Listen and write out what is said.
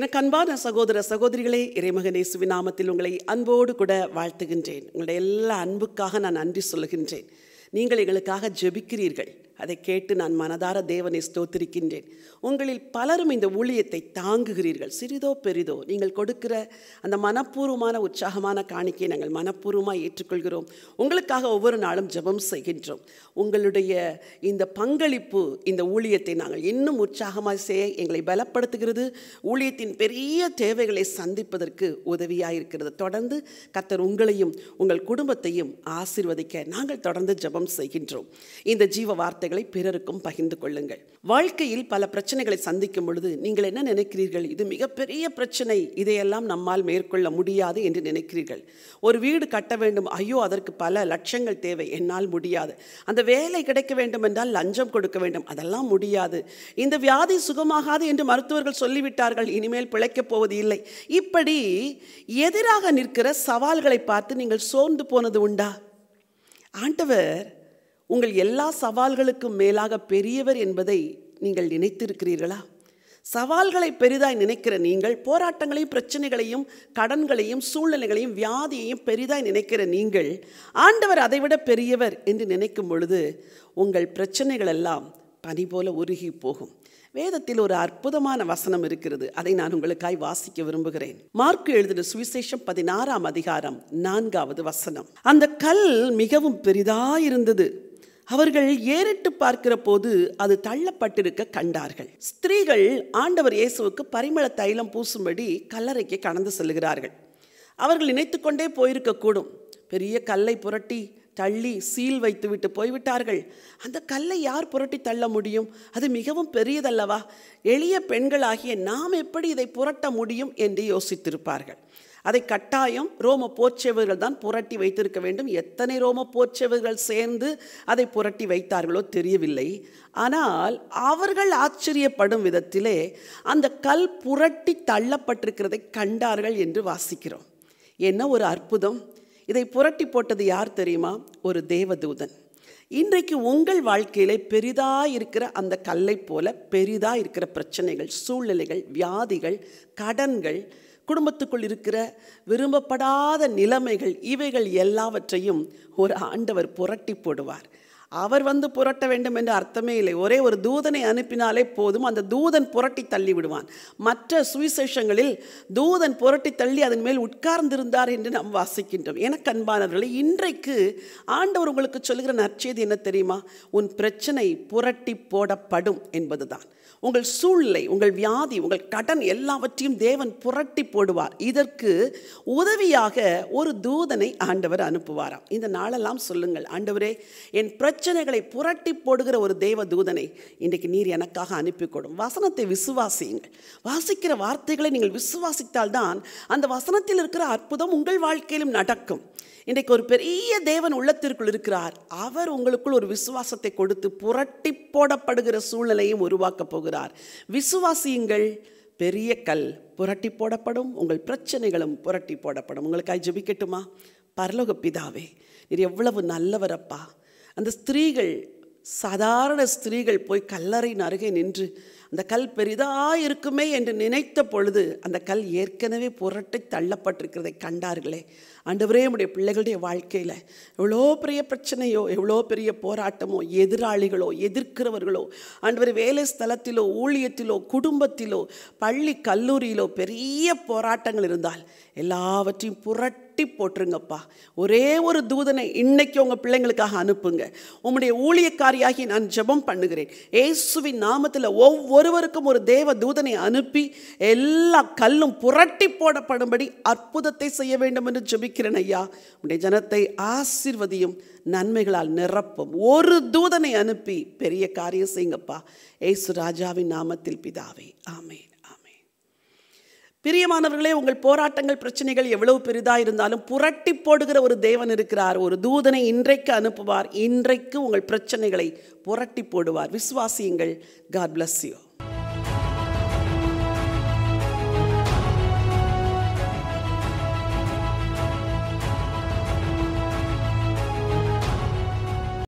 எனக்கு அன்பான சகோதர சகோதரிகளே இறைமகனே சுவிநாமத்தில் உங்களை அன்போடு கூட வாழ்த்துகின்றேன் உங்களுடைய எல்லா அன்புக்காக நான் நன்றி சொல்லுகின்றேன் நீங்கள் எங்களுக்காக ஜெபிக்கிறீர்கள் அதை கேட்டு நான் மனதார தேவனை ஸ்தோத்திருக்கின்றேன் உங்களில் பலரும் இந்த ஊழியத்தை தாங்குகிறீர்கள் சிறிதோ பெரிதோ நீங்கள் கொடுக்கிற அந்த மனப்பூர்வமான உற்சாகமான காணிக்கையை நாங்கள் மனப்பூர்வமாக ஏற்றுக்கொள்கிறோம் உங்களுக்காக ஒவ்வொரு நாளும் ஜபம் செய்கின்றோம் உங்களுடைய இந்த பங்களிப்பு இந்த ஊழியத்தை நாங்கள் இன்னும் உற்சாகமாக செய்ய எங்களை பலப்படுத்துகிறது ஊழியத்தின் பெரிய தேவைகளை சந்திப்பதற்கு உதவியாக இருக்கிறது தொடர்ந்து கத்தர் உங்களையும் உங்கள் குடும்பத்தையும் ஆசிர்வதிக்க நாங்கள் தொடர்ந்து ஜபம் செய்கின்றோம் இந்த ஜீவ வார்த்தை கவலைகளை பிறருக்கும் பகிர்ந்து கொள்ளுங்கள் வாழ்க்கையில் பல பிரச்சனைகளை சந்திக்கும் பொழுது நீங்கள் என்ன நினைக்கிறீர்கள் இது மிகப்பெரிய பிரச்சனை இதையெல்லாம் நம்மால் மேற்கொள்ள முடியாது என்று நினைக்கிறீர்கள் ஒரு வீடு கட்ட வேண்டும் ஐயோ அதற்கு பல லட்சங்கள் தேவை என்னால் முடியாது அந்த வேலை கிடைக்க வேண்டும் என்றால் லஞ்சம் கொடுக்க வேண்டும் அதெல்லாம் முடியாது இந்த வியாதி சுகமாகாது என்று மருத்துவர்கள் சொல்லிவிட்டார்கள் இனிமேல் பிழைக்கப் போவது இல்லை இப்படி எதிராக நிற்கிற சவால்களை பார்த்து நீங்கள் சோர்ந்து போனது உண்டா ஆண்டவர் உங்கள் எல்லா சவால்களுக்கும் மேலாக பெரியவர் என்பதை நீங்கள் நினைத்திருக்கிறீர்களா சவால்களை பெரிதாய் நினைக்கிற நீங்கள் போராட்டங்களையும் பிரச்சனைகளையும் கடன்களையும் சூழ்நிலைகளையும் வியாதியையும் பெரிதாய் நினைக்கிற நீங்கள் ஆண்டவர் அதைவிட பெரியவர் என்று நினைக்கும் பொழுது உங்கள் பிரச்சனைகள் எல்லாம் பனி போல உருகி போகும் வேதத்தில் ஒரு அற்புதமான வசனம் இருக்கிறது அதை நான் உங்களுக்காய் வாசிக்க விரும்புகிறேன் மார்க் எழுதின சுவிசேஷம் பதினாறாம் அதிகாரம் நான்காவது வசனம் அந்த கல் மிகவும் பெரிதாயிருந்தது அவர்கள் ஏறிட்டு பார்க்கிற போது அது தள்ளப்பட்டிருக்க கண்டார்கள் ஸ்திரீகள் ஆண்டவர் இயேசுவுக்கு பரிமள தைலம் பூசும்படி கல்லறைக்கு கடந்து செல்கிறார்கள் அவர்கள் நினைத்து கொண்டே போயிருக்கக்கூடும் பெரிய கல்லை புரட்டி தள்ளி சீல் வைத்துவிட்டு போய்விட்டார்கள் அந்த கல்லை யார் புரட்டி தள்ள முடியும் அது மிகவும் பெரியதல்லவா எளிய பெண்களாகிய நாம் எப்படி இதை புரட்ட முடியும் என்று யோசித்திருப்பார்கள் அதை கட்டாயம் ரோம போர்ச்சவர்கள் தான் புரட்டி வைத்திருக்க வேண்டும் எத்தனை ரோம போர்ச்சவர்கள் சேர்ந்து அதை புரட்டி வைத்தார்களோ தெரியவில்லை ஆனால் அவர்கள் ஆச்சரியப்படும் விதத்திலே அந்த கல் புரட்டி தள்ளப்பட்டிருக்கிறதை கண்டார்கள் என்று வாசிக்கிறோம் என்ன ஒரு அற்புதம் இதை புரட்டி போட்டது யார் தெரியுமா ஒரு தேவதூதன் இன்றைக்கு உங்கள் வாழ்க்கையிலே பெரிதாக இருக்கிற அந்த கல்லை போல பெரிதாக இருக்கிற பிரச்சனைகள் சூழ்நிலைகள் வியாதிகள் கடன்கள் குடும்பத்துக்குள் இருக்கிற விரும்பப்படாத நிலைமைகள் இவைகள் எல்லாவற்றையும் ஒரு ஆண்டவர் புரட்டி போடுவார் அவர் வந்து புரட்ட வேண்டும் என்று அர்த்தமே இல்லை ஒரே ஒரு தூதனை அனுப்பினாலே போதும் அந்த தூதன் புரட்டி தள்ளி விடுவான் மற்ற சுவிசேஷங்களில் தூதன் புரட்டி தள்ளி அதன் மேல் உட்கார்ந்திருந்தார் என்று நாம் வாசிக்கின்றோம் என கண்பானவர்களை இன்றைக்கு ஆண்டவர் உங்களுக்கு சொல்கிற நற்செய்தி என்ன தெரியுமா உன் பிரச்சனை புரட்டி போடப்படும் என்பதுதான் உங்கள் சூழ்நிலை உங்கள் வியாதி உங்கள் கடன் எல்லாவற்றையும் தேவன் புரட்டி போடுவார் இதற்கு உதவியாக ஒரு தூதனை ஆண்டவர் அனுப்புவாராம் இந்த நாளெல்லாம் சொல்லுங்கள் ஆண்டவரே என் பிரச்சனை பிரச்சனைகளை புரட்டி போடுகிற ஒரு தேவ தூதனை இன்றைக்கு நீர் எனக்காக அனுப்பி கொடும் வசனத்தை விசுவாசியுங்கள் வாசிக்கிற வார்த்தைகளை நீங்கள் விசுவாசித்தால்தான் அந்த வசனத்தில் இருக்கிற அற்புதம் உங்கள் வாழ்க்கையிலும் நடக்கும் இன்றைக்கு ஒரு பெரிய தேவன் உள்ளத்திற்குள் இருக்கிறார் அவர் உங்களுக்குள் ஒரு விசுவாசத்தை கொடுத்து புரட்டி போடப்படுகிற சூழ்நிலையும் உருவாக்கப் போகிறார் விசுவாசியுங்கள் பெரிய கல் புரட்டி போடப்படும் உங்கள் பிரச்சனைகளும் புரட்டி போடப்படும் உங்களுக்காக ஜெபிக்கட்டுமா பரலோக பிதாவே நீர் எவ்வளவு நல்லவரப்பா அந்த ஸ்திரீகள் சாதாரண ஸ்திரீகள் போய் கல்லறையின் அருகே நின்று அந்த கல் பெரிதாக இருக்குமே என்று நினைத்த பொழுது அந்த கல் ஏற்கனவே புரட்டி தள்ளப்பட்டிருக்கிறதை கண்டார்களே ஆண்டவரே நம்முடைய பிள்ளைகளுடைய வாழ்க்கையில் எவ்வளோ பெரிய பிரச்சனையோ எவ்வளோ பெரிய போராட்டமோ எதிராளிகளோ எதிர்க்கிறவர்களோ ஆண்டவர் வேலை ஸ்தலத்திலோ ஊழியத்திலோ குடும்பத்திலோ பள்ளி கல்லூரியிலோ பெரிய போராட்டங்கள் இருந்தால் எல்லாவற்றையும் புரட்டி போட்டுருங்கப்பா ஒரே ஒரு தூதனை இன்னைக்கு உங்கள் பிள்ளைங்களுக்காக அனுப்புங்க உங்களுடைய ஊழியக்காரியாகி நான் ஜெபம் பண்ணுகிறேன் ஏசுவின் நாமத்தில் ஒவ்வொரு ஒருவருக்கும் ஒரு தேவ தூதனை அனுப்பி எல்லா கல்லும் புரட்டி போடப்படும்படி அற்புதத்தை செய்ய வேண்டும் என்று ஜெபிக்கிறேன் ஐயா உடைய ஜனத்தை ஆசிர்வதியும் நன்மைகளால் நிரப்பும் ஒரு தூதனை அனுப்பி பெரிய காரியம் செய்யுங்கப்பா ஏசு ராஜாவின் நாமத்தில் பிதாவே ஆமே பிரியமானவர்களே உங்கள் போராட்டங்கள் பிரச்சனைகள் எவ்வளவு பெரிதாக இருந்தாலும் புரட்டி போடுகிற ஒரு தேவன் இருக்கிறார் ஒரு தூதனை இன்றைக்கு அனுப்புவார் இன்றைக்கு உங்கள் பிரச்சனைகளை புரட்டி போடுவார் விசுவாசியுங்கள் காட் பிளஸ் யூ